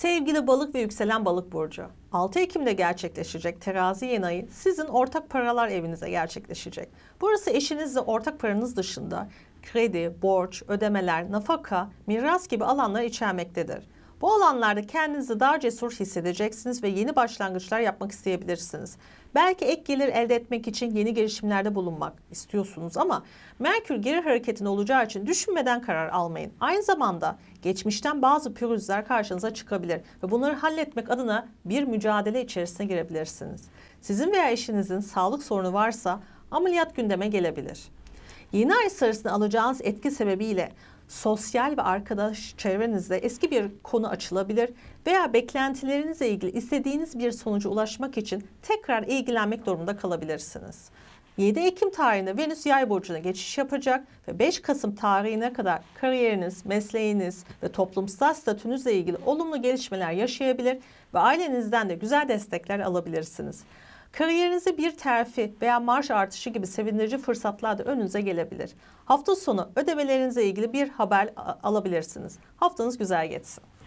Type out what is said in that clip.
Sevgili balık ve yükselen balık burcu. 6 Ekim'de gerçekleşecek terazi yeni ayı sizin ortak paralar evinize gerçekleşecek. Burası eşinizle ortak paranız dışında kredi, borç, ödemeler, nafaka, miras gibi alanları içermektedir. Bu alanlarda kendinizi daha cesur hissedeceksiniz ve yeni başlangıçlar yapmak isteyebilirsiniz. Belki ek gelir elde etmek için yeni girişimlerde bulunmak istiyorsunuz ama Merkür geri hareketinde olacağı için düşünmeden karar almayın. Aynı zamanda geçmişten bazı pürüzler karşınıza çıkabilir ve bunları halletmek adına bir mücadele içerisine girebilirsiniz. Sizin veya eşinizin sağlık sorunu varsa ameliyat gündeme gelebilir. Yeni ay sırasında alacağınız etki sebebiyle sosyal ve arkadaş çevrenizde eski bir konu açılabilir veya beklentilerinizle ilgili istediğiniz bir sonuca ulaşmak için tekrar ilgilenmek durumunda kalabilirsiniz. 7 Ekim tarihinde Venüs Yay burcuna geçiş yapacak ve 5 Kasım tarihine kadar kariyeriniz, mesleğiniz ve toplumsal statünüzle ilgili olumlu gelişmeler yaşayabilir ve ailenizden de güzel destekler alabilirsiniz. Kariyerinizi bir terfi veya maaş artışı gibi sevindirici fırsatlar da önünüze gelebilir. Hafta sonu ödemelerinizle ilgili bir haber alabilirsiniz. Haftanız güzel geçsin.